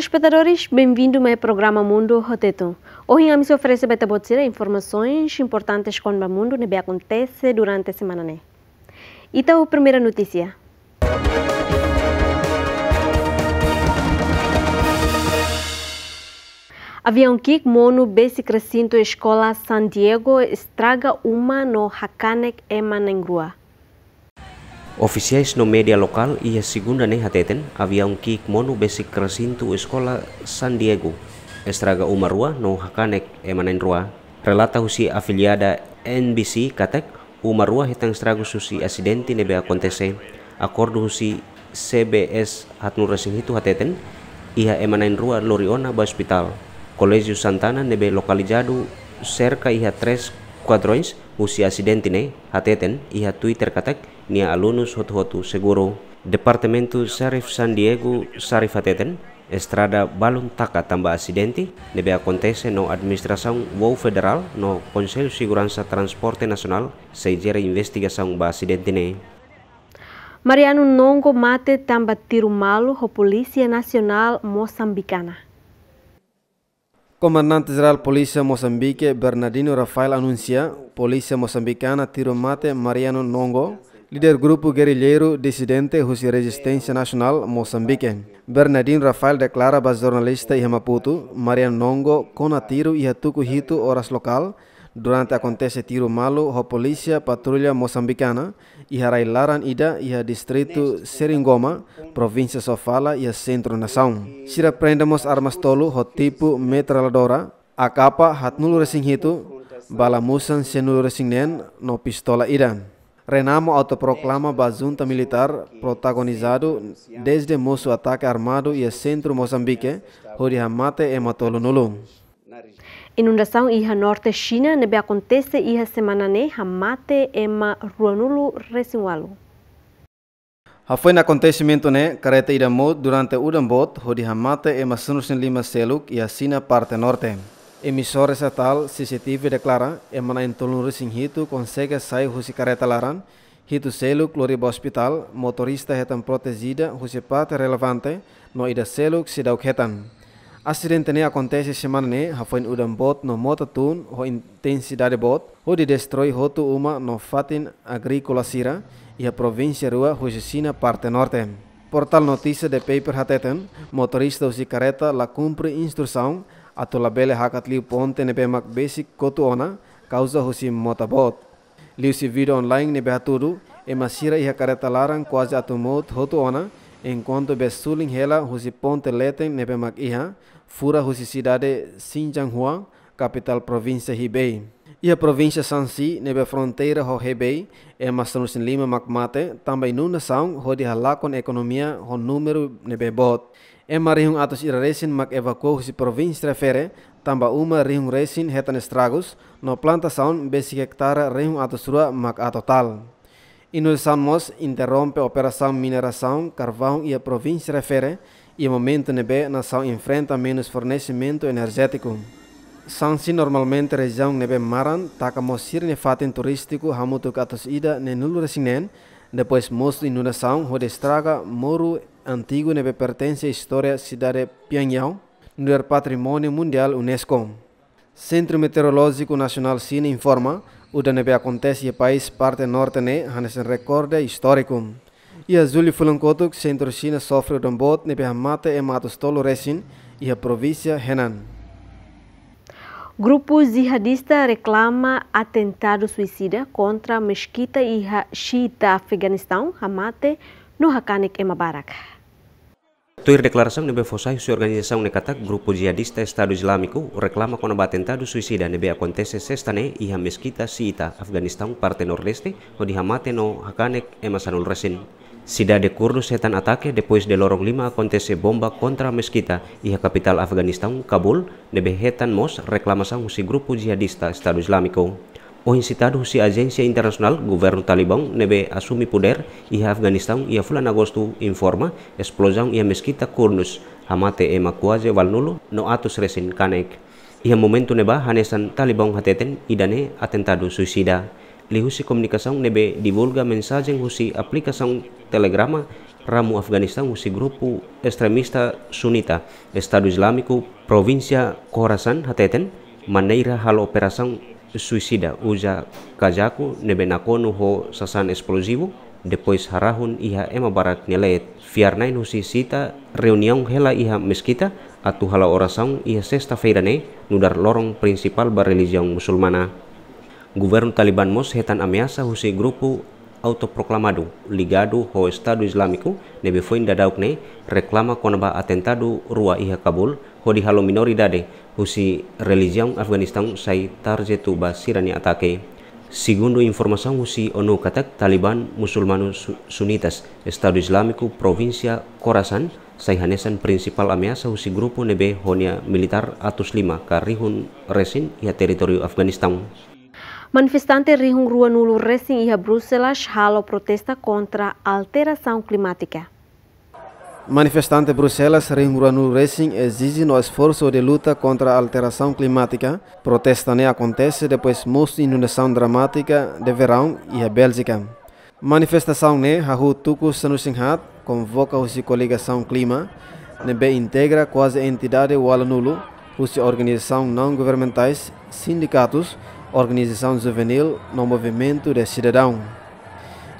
telespectadores, bem-vindo ao programa Mundo Roteto. Hoje a missão oferece para você informações importantes sobre o mundo que acontece durante a semana. Né? Então, a primeira notícia. Avião Kik mono b recinto escola San Diego estraga uma no Hakanek Emanengrua. Oficiais no media lokal ia segunda ne hateten, un kik mono basic kresintu eskola San Diego. Estraga Umarua rua no hakanek emanen rua. Relata husi afiliada NBC katek Umarua hitang estrago susi asidenti nebe akontese. Akordu husi CBS hatnu resing hitu hateten ia emanen rua Loriona ba hospital. Kolegio Santana nebe lokalijadu serka ia tres quadrões husi asidenti ne hateten ia Twitter katek nia alunus hotu-hotu seguro Departamento Sarif San Diego Sarifateten Estrada Balon Taka Tamba asidenti Nebe akontese no administrasaun wow Federal no Conselho de Transporte Nasional Seijera investigasaun ba asidenti ne Mariano Nongo mate tamba tiru malu ho Polisia nasional Moçambicana Comandante Geral polisi Moçambique Bernardino Rafael anuncia polisi Moçambicana tiro mate Mariano Nongo líder grupo guerrilheiro dissidente Rusi Resistência Nacional Moçambique. Bernardino Rafael declara para jornalista e Maputo, Marian Nongo, Conatiro e Hatuku Hito horas local, durante acontece tiro malo a polícia patrulha moçambicana e Railaran Ida e a distrito Seringoma, província Sofala e a centro nação. Se aprendemos armas tolo o tipo metralhadora, a capa hat nulo resing hito, balamusan senul resing nen no pistola Ida. Renamo autoproclama Basunta Militar, protagonizado desde Moço Ataque Armado e Centro Moçambique, Horihamate e Matolonolo. Inundação iha norte China nebe acontece iha semana ne hamate ema ruanulu resinwalu. Ha foi na acontecimento ne Kareta idamot durante udambot hodi hamate ema Lima seluk e a Sina parte norte. Emissora estatal CCTV declara emana entolun rising hitu consegue sair husi careta laran, hitu selo cloriba hospital, motorista hetan protegida husi pata relevante, no ida selo sidau hetan. Acidente ne acontece semana ne, hafoin udan bot no mota tun, ho intensidade bot, ho de destrói roto uma no fatin agrícola sira, e a província rua Rujicina, parte norte. Portal notícia de paper hatetan, motorista usi careta la cumpre instrução, atola bele hakat liu ponte ne pemak basic kotu ona causa husi motabot liu si video online ne behaturu ema sira iha kareta larang quasi atu mot hotu ona enquanto besuling hela husi ponte leten ne pemak iha fura husi cidade Xinjianghua capital província Hubei Ia província Sansi nebe fronteira ho Hebei e masanursin lima makmate também nuna saung ho di halakon ekonomia ho número nebe bot. Ema rihung atas ira resin mak evacuou a província fere, tamba uma rihung resin hetan estragos, no plantação besi hectara rihung atas rua mak a total. Inundação mos interrompe a operação mineração carvão e a província refere e o momento nebe nação enfrenta menos fornecimento energético. Sansi normalmente região nebe maran taka mosir ne fatin turístico hamutuk atas ida ne nulu resinen, depois mos inundação estraga moru antigo neve pertence à história cidade Pyongyang, no patrimônio mundial UNESCO. Centro Meteorológico Nacional China informa o da neve acontece no país parte norte ne hanes recorde histórico. E a zulu Fulankotuk, centro China sofre o dombot nebe mata e tolo resin e a província Henan. Grupo jihadista reclama atentado suicida contra a mesquita e xiita Afeganistão, Hamate, nuhakanik e mabarak. Tuir deklarasi nebe fosai sui organização nekatak grupo jihadis Estado Islâmico reclama contra atentado suicida nebe acontece sexta-ne e a siita Afghanistan parte nordeste onde dihamate no hakanek emasanul resin. Sida de kurdu setan atake depois de lorong lima akontese bomba kontra meskita iha kapital Afghanistan Kabul Afeganistão, nebe hetan mos sang si grupo jihadista Estado islamiku. Poin oh, iya, citado si Agencia Internacional Taliban Talibão nebe asumi poder e Afeganistão e fulan agosto informa explosão e meski mesquita Kurnos hamate ema quase valnulo no atus resin kanek. Ia momento neba hanesan Taliban hateten idane atentado suicida. Lihusi komunikasão nebe divulga mensagem husi aplicação telegrama ramu Afghanistan husi grupu ekstremista sunita Estado Islamiku provinsia Khorasan hateten maneira hal operação suicida uja kajaku nakonu ho sasan eksplosivo, depois harahun iha ema barat nelaet fiarnain husi sita reunion hela iha meskita atu hala oração iha sesta feira ne nudar lorong prinsipal ba religion musulmana Gubernur Taliban mos hetan ameasa husi grupu autoproklamadu ligadu ho Estado islamiku nebe foin dadauk ne reklama konaba atentadu ruwa iha Kabul hodi halo minoridade husi religion Afghanistan sai tarjetu basirani atake. Segundo informasi husi ONU katak Taliban musulmanu sunitas, Estado Islamiku Provinsi Khorasan, sai hanesan principal ameaça husi grupo nebe honia militar atus lima karihun resin ia teritori Afghanistan. Manifestante rihung ruanulu resin ia Bruselas halo protesta kontra alterasaun klimatika. Manifestante Bruxelas Ringruanu Racing exige no esforço de luta contra a alteração climática. Protesta ne acontece depois mostra inundação dramática de verão e a Bélgica. Manifestação ne Rahu Tuku Sanusinghat convoca os de coligação clima. Nebe integra quase a entidade Walanulu, os de organização não governamentais, sindicatos, organização juvenil no movimento de cidadão.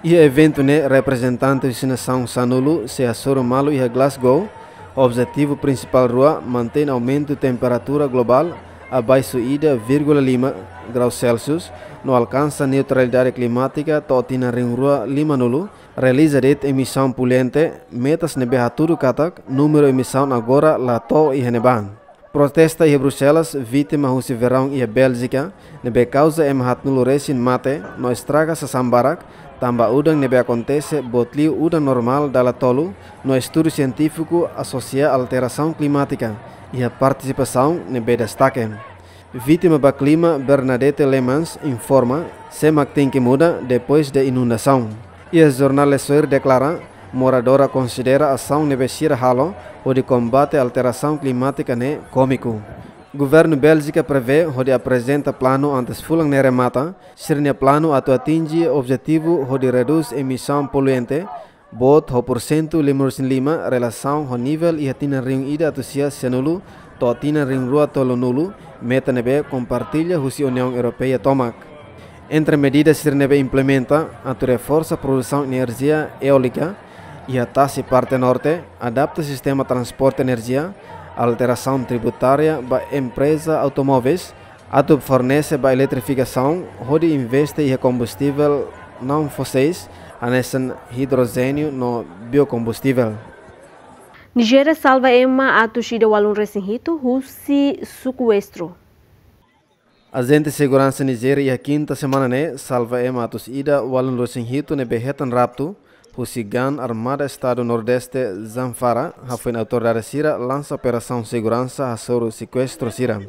E evento né, representante de Sinação Sanulu, Seasoro Malo e Glasgow. Objetivo principal rua mantém aumento de temperatura global abaixo ida 0,5 graus Celsius, não alcança neutralidade climática, totina ringrua lima nulu, realiza det emissão poluente, metas nebeha tudo katak, número emissão agora lato e reneban. Protesta em Bruxelas, vítima Rússia verão e Bélgica, nebe causa em hatnulu resin mate, no estraga sa sambarak, Tamba udang nebe acontece botli udang normal dala tolo no estudo científico associa alteração climática e a participação nebe destaque. Vítima do clima Bernadette Lemans informa se tem que muda depois da de inundação. E a jornal Soir declara moradora considera ação nebe halo ou de combate à alteração climática ne cômico. Governo Bélgica prevê onde apresenta plano antes fulang neremata, sernia plano ato atinge objetivo onde reduz emissão poluente, bot ho porcento limur sin lima relação ho nível e atina ring ida ato sia senulu, to atina ring rua tolo nulu, meta nebe compartilha husi União Europeia tomac. Entre medidas Sirnebe implementa, ato reforça a produção de energia eólica e a taxa parte norte, adapta o sistema de transporte de energia, alteração tributária para empresa automóveis, A TUP fornece para eletrificação, onde investe em combustível não fósseis, anexam hidrogênio no biocombustível. Nigéria salva Emma Atushida Walun Resinhito, Russi Sucuestro. Agente de segurança Nigéria, quinta semana, né, salva Emma Atushida Walun Resinhito, ne né, behetan rapto. O Cigan Armada Estado Nordeste Zanfara foi autoridade Sira lança operação segurança a sobre sequestro Sira.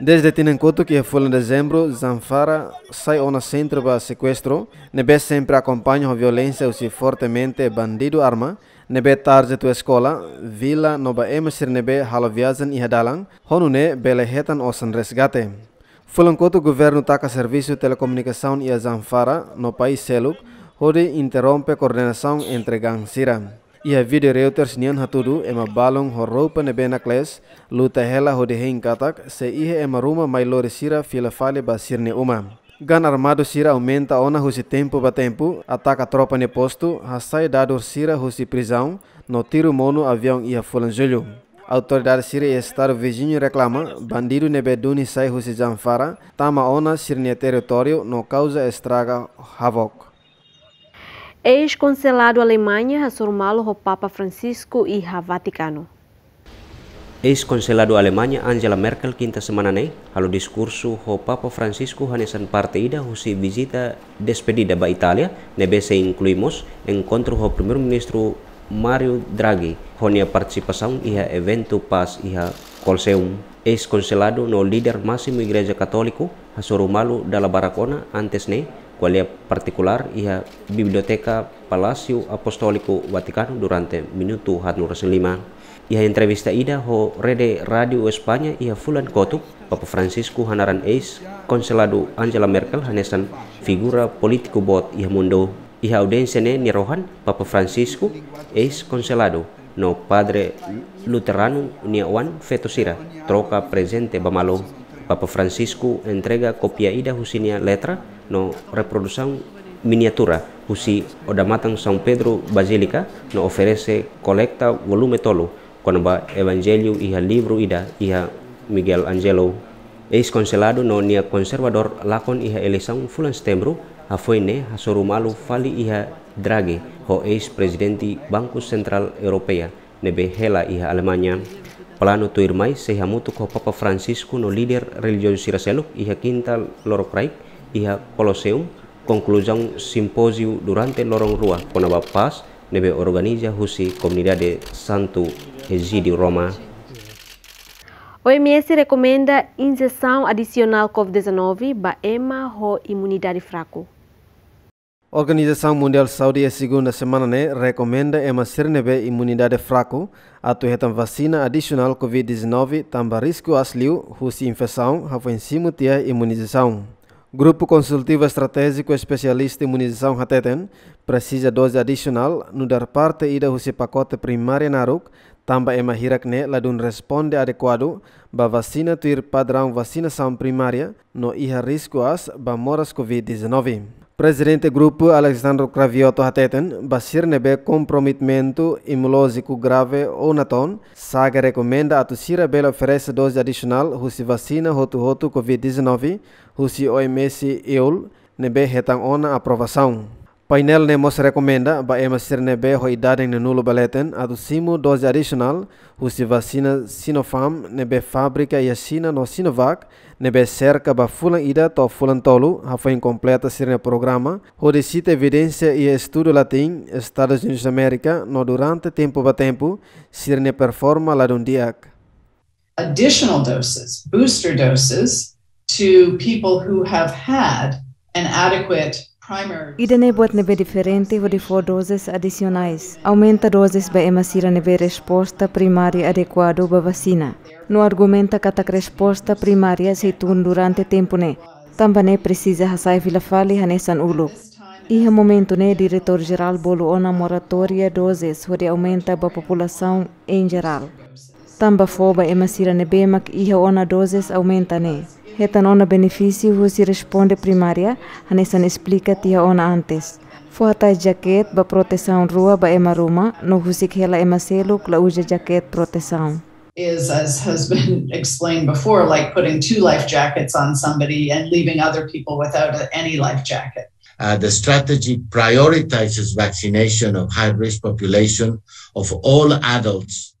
Desde Tinancoto, que foi em dezembro, Zanfara sai ao centro para sequestro. Nebe sempre acompanha a violência e fortemente bandido arma. Nebe tarde tua escola, Vila noba Emesir Nebe Haloviazan e Hadalang, Honune Belehetan Osan Resgate. Fulancoto, governo taca serviço de telecomunicação e Zanfara no país Seluk, Hori interrompe coordenação entre Gansira. E a vídeo Reuters nian hatudu ema balong horro penebena kles luta hela hodi hein katak se ihe ema ruma mai lore sira fila fale sirne uma. Gan armado sira aumenta ona husi tempo ba tempo, ataca a tropa ne posto, rassai dador sira husi prisão, no tiro mono avião ia julho. Autoridade sira e estado vizinho reclama, bandido nebeduni sai husi janfara, tama ona sirne território no causa estraga havoc. Ex-consulado Alemanha a surmá-lo ao Papa Francisco e ao Vaticano. Ex-consulado Alemanha Angela Merkel quinta semana ne, halo discurso ho Papa Francisco hanesan partida husi visita despedida ba Italia, nebe se incluimos encontro ho primeiro ministro Mario Draghi, honia participação iha evento pas iha Colseum. Ex-consulado no líder máximo igreja católico, hasorumalo da la baracona antes ne, Kualia Partikular iha biblioteka Palacio Apostolico Vaticano durante Minuto Hadnuraslima. Ia entrevista ida ho rede Radio Espanya ia fulan kotuk Papa Francisco hanaran Ace konselado Angela Merkel hanesan figura politiku bot ia mundo. Ia Audensene ne nirohan Papa Francisco Ace konselado no padre luterano niawan fetosira troca presente bamalo. Papa Francisco entrega Kopia ida husinia letra no reprodução miniatura husi o da matang São Pedro Basílica no oferece colecta volume tolo ba evangelho iha livro ida iha Miguel Angelo eis conselado no nia conservador lakon iha eleição fulan setembro a foi ne a sorumalu fali iha drage ho ex presidente Banco Central Europeia nebe hela iha Alemanha plano tuirmai sehamutuk ho Papa Francisco no líder religion siraseluk iha quinta loro praik iha Colosseum, conclusão simpósio durante lorong rua conaba paz nebe organiza husi comunidade Santo Egídio Roma. OMS recomenda injeção adicional COVID-19 para EMA ho imunidade fraco. Organização Mundial Saúde a é segunda semana né, recomenda ser nebe imunidade fraco atu hetan vacina adicional COVID-19 tambah risco asliu husi infecção hafensimu tia imunização. Grupo Consultivo Estratégico Especialista Imunização Hateten precisa dose adicional no dar parte ida e husi pacote primária naruk, tamba ema hirakne ladun responde adequado ba vacina tuir padrão vacinação primária no iha risco as ba moras COVID-19. Presidente do grupo Alexandre Cravioto hateten basir nebe comprometimento imunológico grave ou naton, saga recomenda a Tucira Bela oferece dose adicional rusi vacina roto roto Covid-19, rusi OMS EUL, nebe retang ona aprovação. Painel ne mos recomenda ba emasir ne be nulo baleten adu simu dose additional husi vacina Sinopharm ne be yasina no Sinovac ne be cerca ba fulan ida to fulan tolu fue incompleta sirne programa. Ho de sita evidencia e estudo latin Estados Unidos América no durante tempo ba tempo sirne performa la dundiak. Additional doses, booster doses to people who have had an adequate E DNA pode ser diferente se for doses adicionais. Aumenta doses para emacir a resposta primária adequada para a vacina. Não argumenta que a resposta primária se tun durante tempo né. Também precisa rasai vila fali hanesan ulu. E no momento né, diretor geral bolo ona moratória doses onde aumenta para a população em geral. Também foba emacir a nebemak e ona doses aumenta né. Esta ona benefício husi responde primária, anesa explica tia ona antes. Fua jaquet ba proteção rua ba ema ruma, no husik hela ema seluk la uja jaquet proteção. Is, as has been explained before, like putting two life jackets on somebody and leaving other people without any life jacket. Uh, the strategy prioritizes vaccination of high risk population of all adults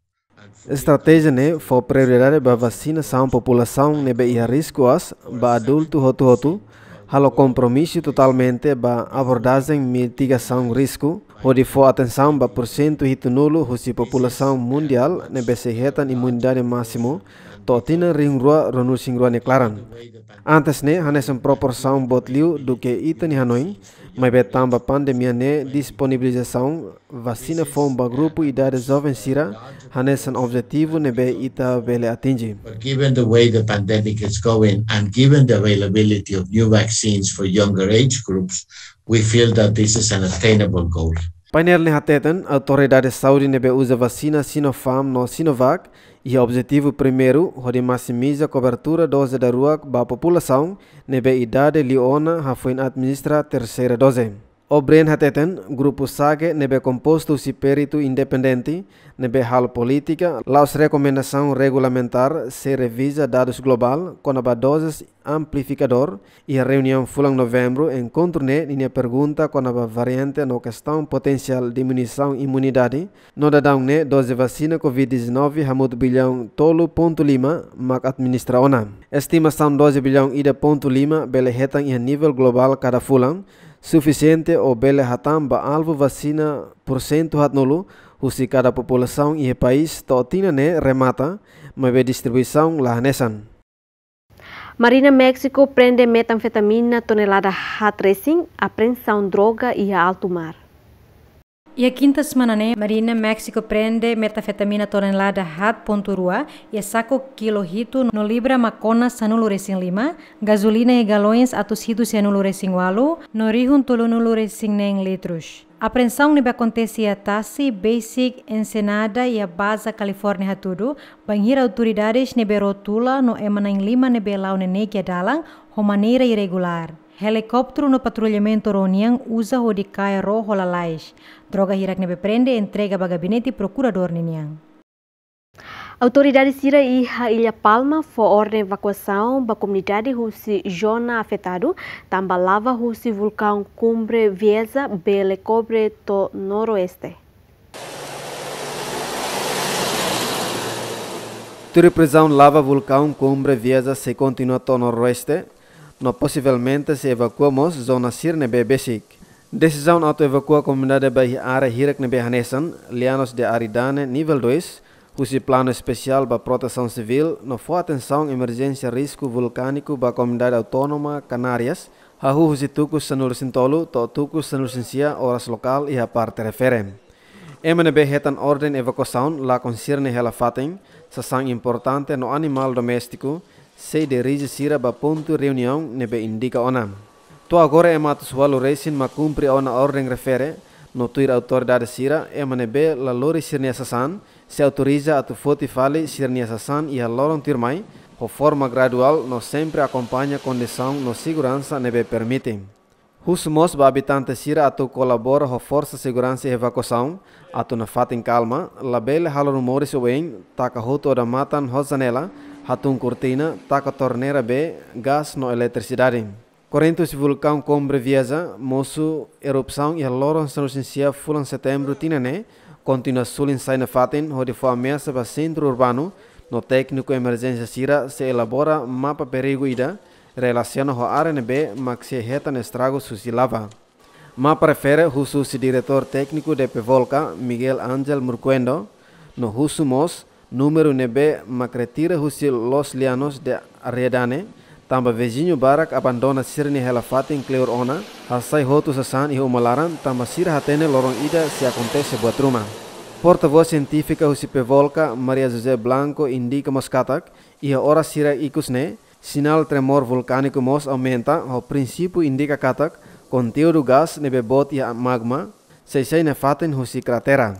Estratégia né, foi prioridade para vacinação da população nebe né? e risco para adulto hotu hotu, o compromisso totalmente para abordagem mitigação risco, onde foi atenção para porcento hito nulo da população mundial nebe né? se imunidade máximo, to tina ring rua ronu sing rua ni klaran antes ne hane sem proper sound liu duke itani hanoi, mai be tamba pandemia ne sound vasina fom ba grupo idade jovem sira hane san objetivo ne be ita bele atingi given the way the pandemic is going and given the availability of new vaccines for younger age groups we feel that this is an attainable goal Painel ne a autoridade saúde nebe usa vacina Sinopharm no Sinovac e objetivo primeiro maximizar maximiza cobertura dose da rua a população nebe idade liona ha foi administra terceira dose. O Bren hateten, grupo SAGE nebe composto si perito independente, nebe hal política, laus recomendação regulamentar se revisa dados global com a doses amplificador e a reunião fulan novembro encontro ne linha pergunta com a variante no questão potencial diminuição imunidade, no dadão ne dose vacina COVID-19 hamut bilhão tolo ponto lima mac administra ona. Estimação 12 bilhão ida ponto lima belehetan em nível global cada fulan, suficiente o bele hatam ba alvo vacina por cento hat nulu husi cada população e país totina ne remata mas mabe distribuição nessa. Marina México prende metanfetamina tonelada h apreensão droga e alto mar. E a quinta semana, né? Marina, México prende metafetamina tonelada hat ponturua e saco quilo no libra macona sanuluresin lima, gasolina e galões atos hito e sanuluresin walu, no rihun tulunuluresin nem litros. A apreensão nebe acontece a Tassi, Basic, Ensenada e a Baza, Califórnia tudo. Banhira autoridades nebe rotula no emanan lima nebe lau nene dalang, romaneira irregular. Helicóptero no patrulhamento Ronian usa de Cairo lalais. Droga hirak nebe prende entrega para gabinete procurador Ninian. autoridade Sira e Ilha Palma foi ordem evacuação da comunidade russa zona afetado, tamba lava russa vulcão Cumbre Viesa Bele Cobre to Noroeste. Teripresão lava vulcão Cumbre Viesa se continua to Noroeste, no posiblemente se evacuamos zona sirne be besik. Decisión auto evacua comunidad comunidade lianos de aridane Nivel 2, husi plano especial para proteção civil no fo atenção emergência risco vulcânico para comunidad Canarias, ha Canárias, Hahu Husituku Sanur Sintolu, Totuku Sanur Sincia, oras local e parte refere. MNB hetan orden la la concerne hela faten, importante no animal doméstico, se dirige sira ba ponto reunião nebe indica onam. Tu agora é matos valorecin ma cumpre ona ordem refere, notuir autoridade sira é manebe la lori sirnia sasan, se autoriza a tu foti fale sirnia sasan e a loron tirmai, ho forma gradual no sempre acompanha condição no segurança nebe permite. Husmos ba habitante sira tu colabora ho força segurança e evacuação, tu na fatem calma, labele halor rumores o em, taka hoto da matan ho janela, Hatun cortina tá com a torneira B, gás no eletricidade. Correntes vulcão Combre Viesa, moço erupção e a loron sanusencia fulan setembro tinané, continua sul em Saina Fatin, onde foi ameaça para centro urbano, no técnico emergência Sira se elabora mapa perigo ida, relaciona com a RNB, mas se reta no estrago susilava. Mapa refere o diretor técnico de Pevolca, Miguel Ángel Murquendo, no Russo Mos, número nebe makretira husil los lianos de redane tamba vezinho barak abandona sirni hela fatin clear ona hasai hotu sasan e malaran tamba sir hatene lorong ida se acontece buat rumah Porta-voz científica Husipe Volca, Maria José Blanco, indica Moscatak, e a hora sira ikusne, sinal tremor vulcânico mos aumenta, ho princípio indica Katak, conteúdo gás nebe bot e magma, se sei nefaten husi cratera.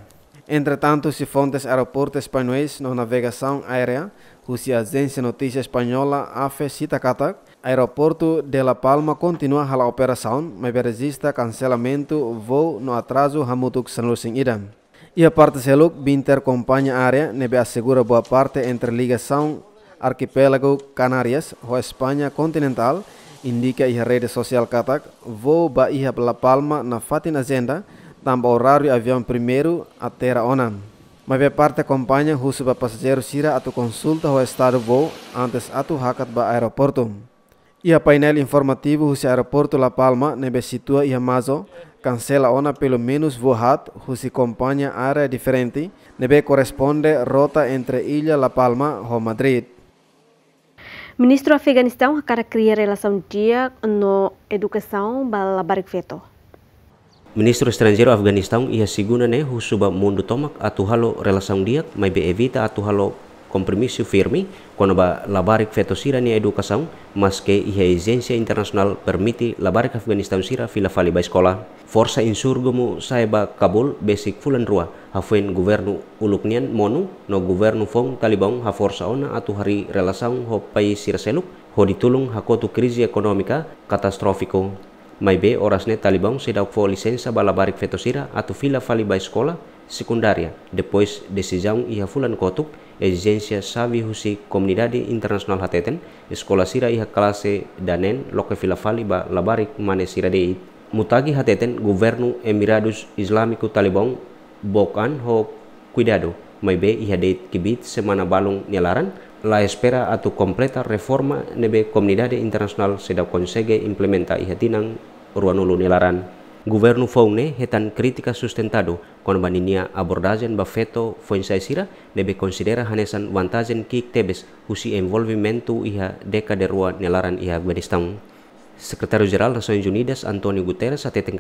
Entretanto, se fontes aeroportos espanhóis na navegação aérea, cuja agência notícia espanhola AFE cita o aeroporto de La Palma continua a operação, mas resiste cancelamento voo no atraso Hamutuk Sanlusing Idam. E a parte Seluk, Binter companhia a área, nebe assegura boa parte entre ligação arquipélago Canárias, ou Espanha continental, indica a rede social Catac, voo Bahia La Palma na Fatin Agenda, tam horário avião primeiro a terra onan. Mas a parte acompanha russo para passageiro sira a tu consulta o estado voo antes a tu hakat ba aeroporto. E a painel informativo russo aeroporto La Palma nebe situa e amazo cancela ona pelo menos voo hat russo acompanha área diferente nebe corresponde rota entre Ilha La Palma ou Madrid. Ministro Afeganistão cara cria relação dia no educação barco veto. Ministro Estrangeiro Afganistão ia segunda ne husuba mundu tomak tomak atuhalo relasaun dia mai be evita atuhalo kompromisu firmi kono ba labarik feto sira ni edukasaun maske ia agensia internasional permiti labarik Afganistão sira fila fali ba skola forsa insurgo mu saiba Kabul basic fulan rua hafen guvernu uluknian monu no governo fong Taliban ha forsa ona atu hari relasaun ho pai sira seluk ho ditulung hakotu krisi ekonomika katastrofiko mai be orasne talibão se dá com vetosira para lavar fetosira a fila fali ba depois decisão ia fulan kotuk exigência savi husi komunidade internasional hateten, eskola sira iha klase danen loke fila fali ba labarik mane sira dei. Mutagi hateten gubernu emiradus Islamiku talibang bokan ho cuidado, mai be deit kibit semana balung nyalaran la espera a tu completa reforma nebe comunidade internacional se da consegue implementa y hetinan ruanulu nilaran. Gubernu faune hetan kritika sustentado kon baninia abordagen bafeto foinsaisira e nebe considera hanesan vantagen kik tebes husi envolvimento iha deca de nilaran iha Afghanistan. Sekretaris Jeral nasional Unidas Antonio Guterres atau tem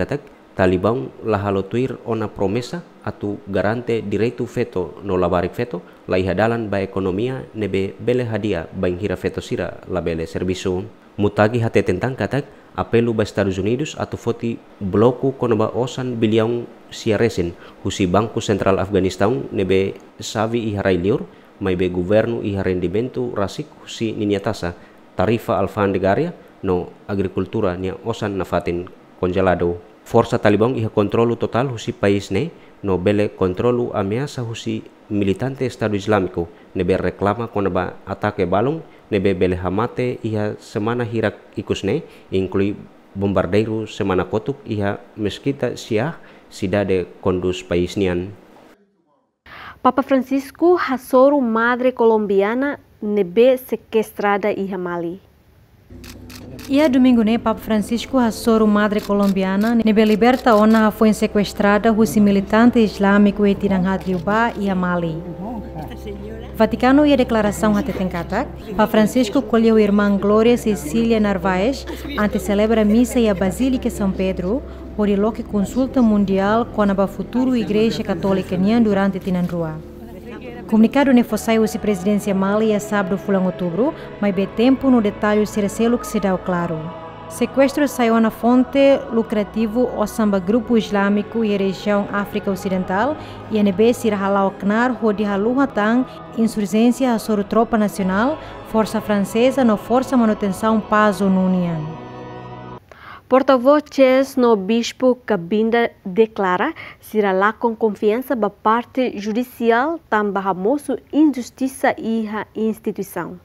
Talibang lahalo tuir ona promesa atu garante direitu veto no labarik feto la ihadalan ba ekonomia nebe bele hadia ba inhira feto sira la bele servisu. Mutagi hate tentang katak apelu ba Estados Unidos atu foti bloku konoba osan biliang siaresin husi banku sentral Afghanistan nebe savi iharai liur maibe guvernu iha rendimento rasik husi niniatasa tarifa alfan de no agrikultura nia osan nafatin congelado forsa Taliban ia kontrolu total husi país ne no bele kontrolu ameasa husi militante Estado Islâmico reklama kona atake balung balong nebe bele hamate ia semana hirak ikusne inklui bombardeiro semana kotuk ia meskita siah sidade kondus paisnian. Papa Francisco hasoru madre colombiana nebe sekestrada iha Mali. E a é domingo, né, Papa Francisco, a madre colombiana, nebe liberta ona foi sequestrada os militante islâmico e Liubá e Amali. Vaticano e a declaração até Tenkatak, Papa Francisco colheu a irmã Glória Cecília Narvaez, ante celebra missa e a Basílica São Pedro, por que consulta mundial com a futuro Igreja Católica Nian durante Tinanrua. Comunicado ne foi se presidência Mali a sábado fulan outubro, mas bem tempo no detalhe ser selo que se dá claro. Sequestro saiu na fonte lucrativo o samba grupo islâmico e região África Ocidental e a NB se o knar hodi haluhatang insurgência a soro tropa nacional, força francesa no força manutenção paz ou união. Porta-voz no Bispo Cabinda declara será lá com confiança da parte judicial também a injustiça e a instituição.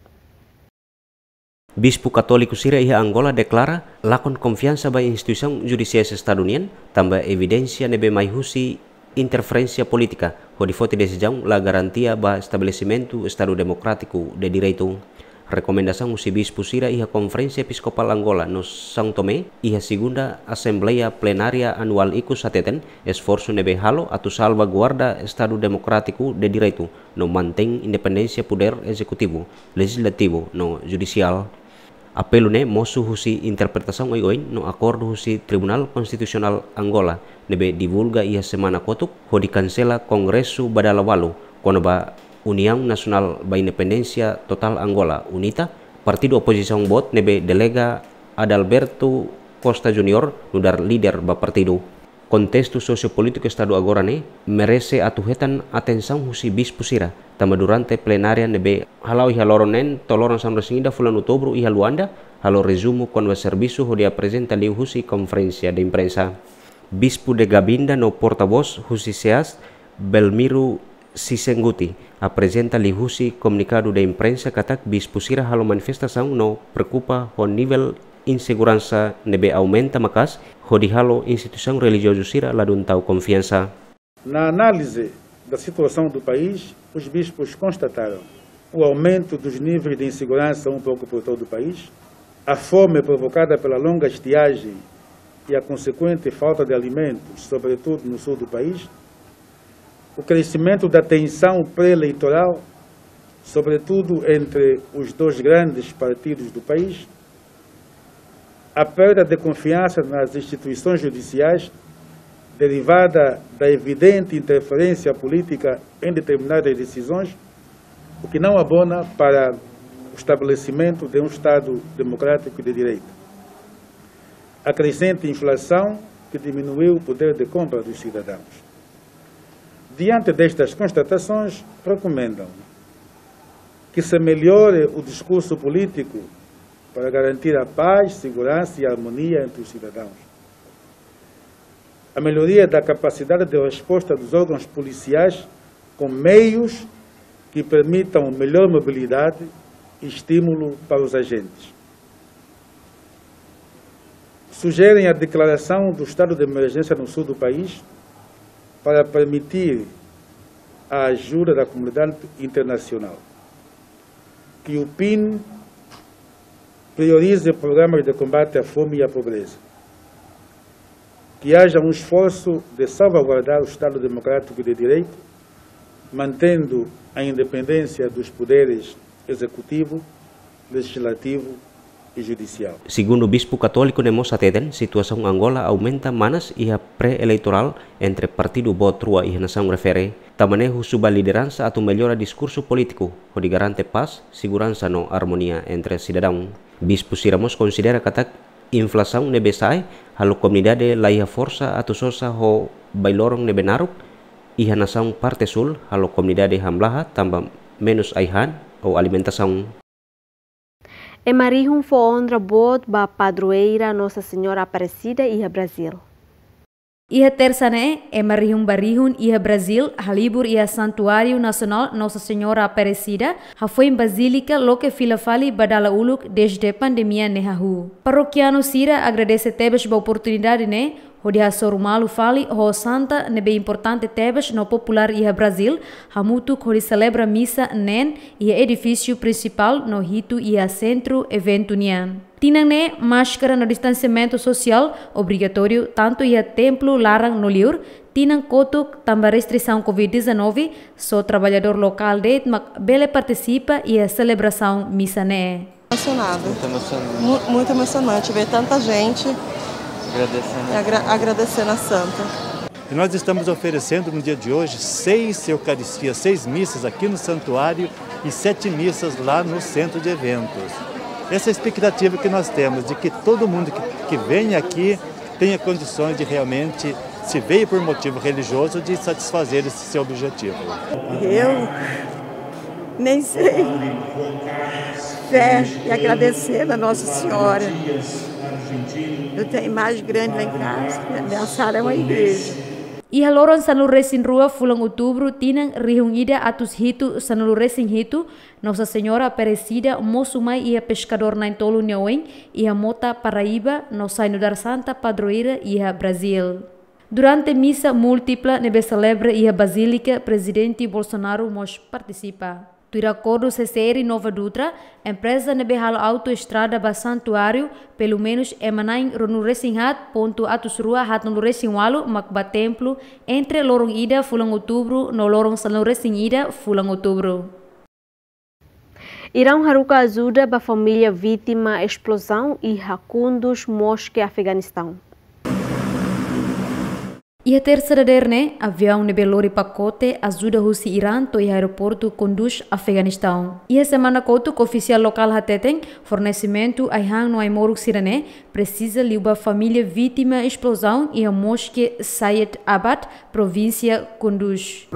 Bispo Católico Sira e Angola declara lá com confiança da instituição judicial estadunidense também evidência nebe mais husi interferência política, onde foi desejam la garantia ba estabelecimento Estado Democrático de Direito. Rekomendasi musibis pusira iha Konferensi Episkopal Angola no sang Tome iha segunda Assembleia plenaria Anual iku sateten esforso nebe halo atu guarda Estado demokratiku de direitu no manteng independência puder executivo, legislativo, no judicial apelune mosu husi interpretasong oi oi no akordu husi Tribunal Konstitusional Angola nebe divulga ia semana kotuk ho di Kongresu badala walu konoba Uniang Nasional by Independencia Total Angola, UNITA, partido oposição bot nebe delega Adalberto Costa Junior, nudar líder ba partido. Contexto sociopolítico estado agora ne merece atuhetan atenção husi bispusira, tama durante plenaria nebe halau haloronen toloran san resingida fulan utobru iha rezumu halo resumo konwa servisu hodia presenta liu husi konferensiada de imprensa. Bispo de Gabinda no portavoz seast Belmiru Sisenguti apresenta lhe Lihusi comunicado da imprensa que ataque bispo sira halo manifestação não preocupa o nível insegurança nebe aumenta macas hodi halo instituição religiosa sira ladun tau confiança. Na análise da situação do país, os bispos constataram o aumento dos níveis de insegurança um pouco por todo o país, a fome provocada pela longa estiagem e a consequente falta de alimentos, sobretudo no sul do país, o crescimento da tensão pré-eleitoral, sobretudo entre os dois grandes partidos do país, a perda de confiança nas instituições judiciais, derivada da evidente interferência política em determinadas decisões, o que não abona para o estabelecimento de um Estado democrático e de direito. A crescente inflação que diminuiu o poder de compra dos cidadãos. Diante destas constatações, recomendam que se melhore o discurso político para garantir a paz, segurança e harmonia entre os cidadãos. A melhoria da capacidade de resposta dos órgãos policiais com meios que permitam melhor mobilidade e estímulo para os agentes. Sugerem a declaração do estado de emergência no sul do país para permitir a ajuda da comunidade internacional. Que o PIN priorize programas de combate à fome e à pobreza. Que haja um esforço de salvaguardar o Estado Democrático de Direito, mantendo a independência dos poderes executivo, legislativo e judicial. Segundo o bispo católico de situação Angola aumenta manas e a pré-eleitoral entre partido Botrua e Nação Refere, tamanejo suba liderança ato melhora discurso político, onde garante paz, segurança no harmonia entre cidadão. Bispo Siramos considera katak inflação nebe sai, komidade comunidade laia força ato sosa ho bailorong nebe naruk, e a nação parte sul, a comunidade hamlaha tambah menos aihan ou alimentação. Em Maria foi onde boa para padroeira Nossa Senhora Aparecida e a Brasil. Ia terçané é Marihun Barihun, ia Brasil, Halibur ia Santuário Nacional Nossa Senhora Aparecida, ha foi em Basílica, loque filafali badala uluk desde pandemia nehahu. Parroquiano Sira agradece tebes a oportunidade né, Hodi hasor malu fali ho santa nebe importante tebes no popular iha Brasil, hamutu hodi celebra missa nen iha edifício principal no hitu iha centro evento nian. Tinang ne máscara no distanciamento social obrigatório, tanto ia templo larang no liur, tinang kotuk tamba restrição Covid-19, só trabalhador local de Itmak bele participa e a celebração missa né. Emocionado. Muito emocionante. Muito, emocionante ver tanta gente agradecendo, agra agradecendo a Santa. E nós estamos oferecendo no dia de hoje seis Eucaristias, seis missas aqui no santuário e sete missas lá no centro de eventos essa é expectativa que nós temos de que todo mundo que, que vem aqui tenha condições de realmente, se veio por motivo religioso, de satisfazer esse seu objetivo. Eu nem sei. Fé e agradecer a Nossa Senhora. Eu tenho imagem grande lá em casa, minha sala é uma é igreja ihaloron sanluresin rua fulan outubro tinan rihunida atus hitu sanluresin hitu Nossa Senhora Aparecida Moçumai e a pescador na entolo Niauém e a mota Paraíba Nossa Inudar Santa Padroeira e a Brasil. Durante missa múltipla nebe celebra e a Basílica Presidente Bolsonaro mos participa. De acordo CCR Nova Dutra, a empresa nebehalo autoestrada ba santuário, pelo menos emanain ronu resinhat ponto atus rua hat nolu resinwalo makba templo entre lorong ida fulang outubro no lorong salão resin ida fulang outubro. Irão Haruka ajuda ba família vítima explosão e racundos mosque Afeganistão. E a terça da derne, avião nebelori pacote ajuda Rússia e Irã to aeroporto conduz Afeganistão. E a semana couto que oficial local hateten fornecimento a Irã no Aimoro Sirene precisa liuba família vítima explosão e a mosque Sayed Abad, província conduz.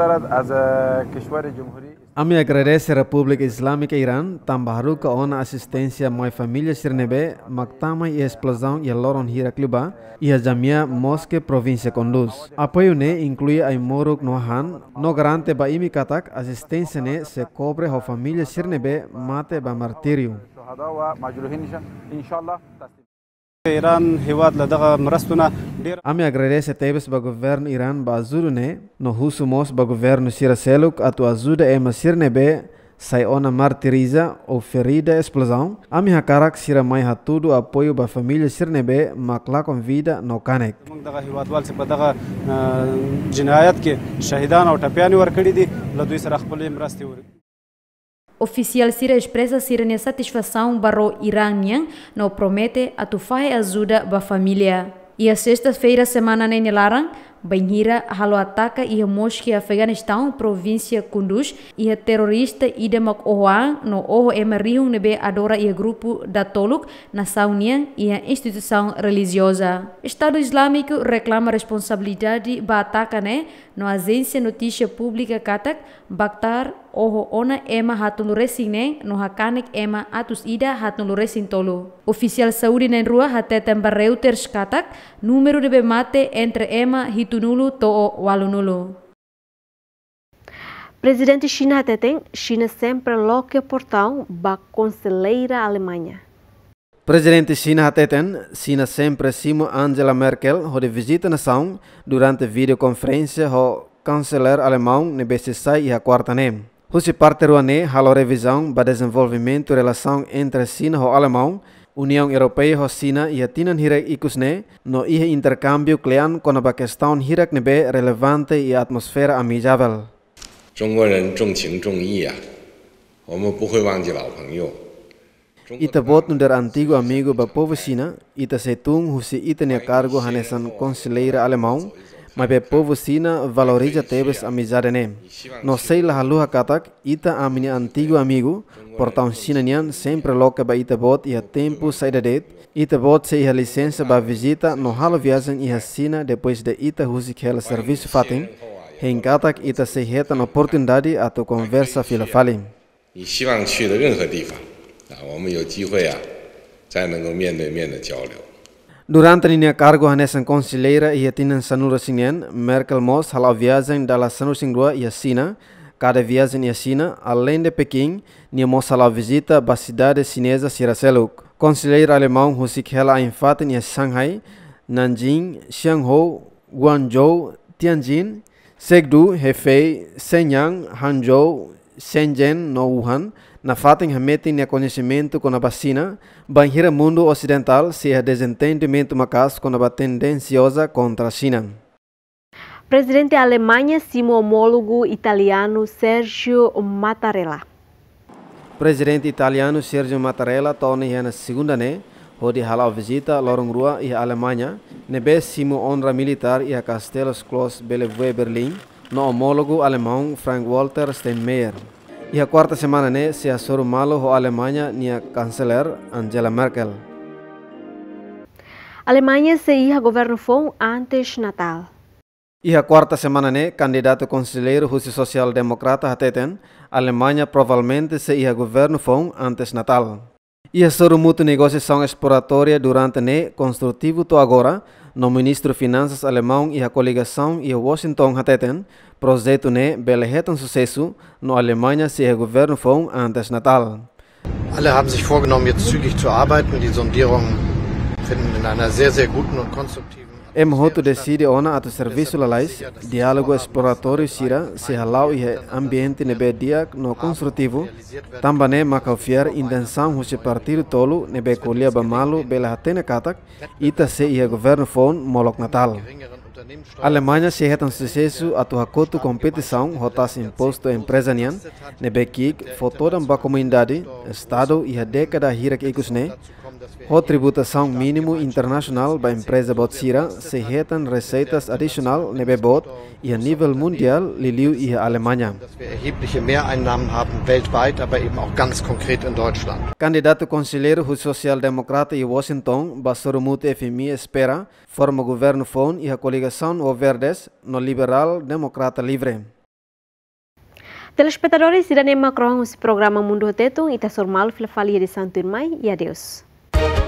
Ami agradece a República Islâmica e Irã, Tambaru que ona assistência mais família Sirnebe, Mactama i e explosão e Loron Hiracluba e a Jamia Mosque província conduz. Apoio ne inclui a Imoruk Nohan, no garante ba imi katak assistência ne se cobre ho família Sirnebe mate ba martírio. ایران هیواد له دغه مرستو نه ډیر امي agradece tebes ba govern Iran ba azurune no husumos ba governo sira seluk atu azuda e masirne be saiona martiriza ou ferida explosão. A minha carac sira mãe a tudo apoio ba família sirnebe makla com vida no kanek. موږ دغه هیوادوال څخه دغه جنایت کې شهیدان او ټپیان ورکړي دي له دوی سره خپل مرستې ورکړي Oficial Sira expressa sirene satisfação barro Iranian não promete a tufai ajuda ba família. E a sexta-feira semana nenilaran, banhira halo ataca e a mosque Afeganistão, província Kunduz, e a terrorista Idemak Ohan no Oho Emerihun nebe adora e a grupo da Toluk, nação unia e a instituição religiosa. Estado Islâmico reclama responsabilidade ba ataca né, no agência notícia pública Katak, bactar oho ona ema hatun luresin neng eh? no hakanek ema atus ida hatun luresin tolo. Oficial Saudi nen rua hateten barreuters katak número de bemate entre ema hitunulu to o walunulu. Presidente China tem China sempre loque portão ba conselheira Alemanha. Presidente China tem China sempre simo Angela Merkel ho de visita nação durante videoconferência ho chanceler alemão ne BCC e a quarta nem parte Parteruane halo revisão para desenvolvimento relação entre China e Alemão, União Europeia e China e atinan hirak ikusne no ihe intercâmbio clean com a questão hirak nebe relevante e atmosfera amigável. 中国人重情重义啊，我们不会忘记老朋友。Itabot no der antigo amigo ba povo China, ita setung husi ita cargo hanesan conselheira alemão, mas Mabe povo sina valoriza tebes amizade nem. No sei la haluha katak ita a minha antigo amigo, portão sina nian sempre loca ba ita bot e a tempo sai da det. Ita bot se a licença ba ah. visita no halo viagem e a sina depois de ita husi que serviço fatem. Em katak ita se reta na oportunidade a tu conversa fila falim. Ah, 你希望去的任何地方，啊，我们有机会啊，再能够面对面的交流。Durante a linha cargo Hanessa Conselheira e atinam Sanura Sinien, Merkel Moss halau viazen da Sanura Singrua e a China, cada viagem e a China, de Peking, nia Moss hala visita a cidade chinesa Siraceluk. Conselheiro alemão Husik hala enfata em Shanghai, Nanjing, Shanghai, Guangzhou, Tianjin, Segdu, Hefei, Shenyang, Hangzhou, Shenzhen, no Wuhan, na fatin hametin ne conhecimento com a vacina, banheira mundo ocidental se a é desentendimento macas com a tendenciosa contra a China. Presidente da Alemanha, simo homólogo italiano Sergio Mattarella. Presidente italiano Sergio Mattarella torna na segunda né, onde halau visita Lorongrua e a Alemanha, nebe simo honra militar e a Castelos Clos Bellevue Berlim, no homólogo alemão Frank Walter Steinmeier. E a quarta semana né, se a malo a Alemanha ni a Angela Merkel. Alemanha se ia governo foi antes Natal. E a quarta semana né, candidato conselheiro russo social-democrata Hateten, Alemanha provavelmente se ia governo foi antes Natal. E a soro muito negociação exploratória durante né construtivo to agora, no ministro finanças alemão e a coligação e a Washington Hateten, Projeto ne né? um sucesso no Alemanha se o governo for antes Natal. Alle haben sich vorgenommen, jetzt zügig zu arbeiten. Die Sondierungen finden in einer sehr, sehr guten und konstruktiven Em roto decide ona ato serviço lalais, diálogo exploratório sira, se halau e ambiente nebe dia no construtivo, tambane makaufiar intenção husi partido tolo nebe kolia bamalu bela hatene katak, ita se ia governo fon molok natal. Alemanha sieħet nsisesu għatu ħakotu competição, hotas imposto empresarian, nebekik fotodan ba comunidade, estado e iħa dekada hirak ikusne, o tributação mínimo internacional da empresa Botsira se retan receitas adicional no Bot e a nível mundial liliu e a Alemanha. Candidato conselheiro social-democrata e Washington, Bassorumut FMI espera forma governo FON e a coligação O Verdes no liberal-democrata livre. Telespectadores, irá nem Macron, o programa Mundo Teto, e está normal, fila falia de Santo Irmão e adeus. you